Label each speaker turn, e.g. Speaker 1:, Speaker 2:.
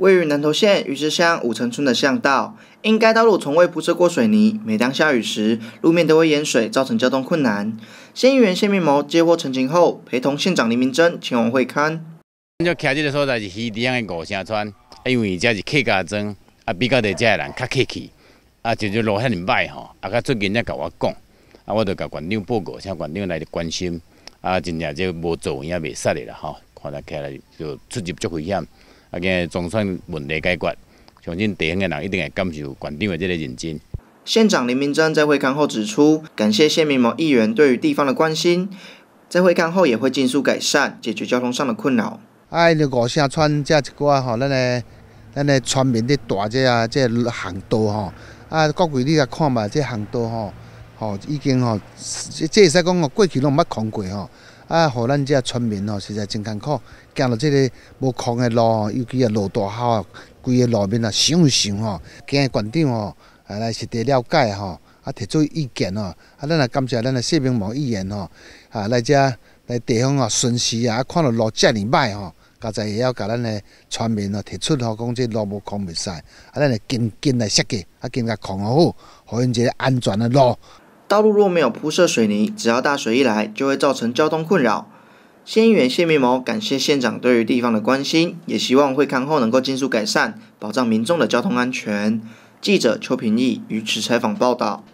Speaker 1: 位于南投县鱼池乡五城村的巷道，因该道路从未铺设过水泥，每当下雨时，路面都会淹水，造成交通困难。县议员谢明谋接获陈情后，陪同县长林明珍前往会勘。
Speaker 2: 就徛这个所在是溪底样的五香村，因为这是客家庄，啊比较的这些人较客气，啊就是路遐尼歹吼，啊，最近才甲我讲，啊，我就甲馆长报告，请馆长来关心，啊，真正就无做也袂塞的啦吼，看来看来就出入足危险。啊，今总算问题解决，相信地方的人一定会感受馆长的这个认真。县长林
Speaker 1: 明珍在会刊后指出，感谢县民、某议员对于地方的关心，在会刊后也会尽速改善，解决交通上的困扰。
Speaker 3: 哎，你五线村遮一寡吼，咱诶，咱诶，村民伫大遮啊，这行道吼，啊，各位你来看吧，这行道吼，吼，已经吼，即会使讲哦，过去拢毋捌看过吼。啊，互咱遮村民吼实在真艰苦。行到即个无空的路，吼，尤其啊落大雨，规个路面啊，想想吼。今日县长啊来实地了解吼，啊提出意见吼，啊，咱也感谢咱的市民网议员吼，啊来遮来地方吼巡视啊，啊看到路遮尼歹吼，家在也要甲咱的村民哦提出吼，讲这路无空袂使。啊，咱来更更来设计，啊更来矿好好，互因一个安全的路。
Speaker 1: 道路若没有铺设水泥，只要大水一来，就会造成交通困扰。仙源县明某感谢县长对于地方的关心，也希望会勘后能够尽速改善，保障民众的交通安全。记者邱平义于此采访报道。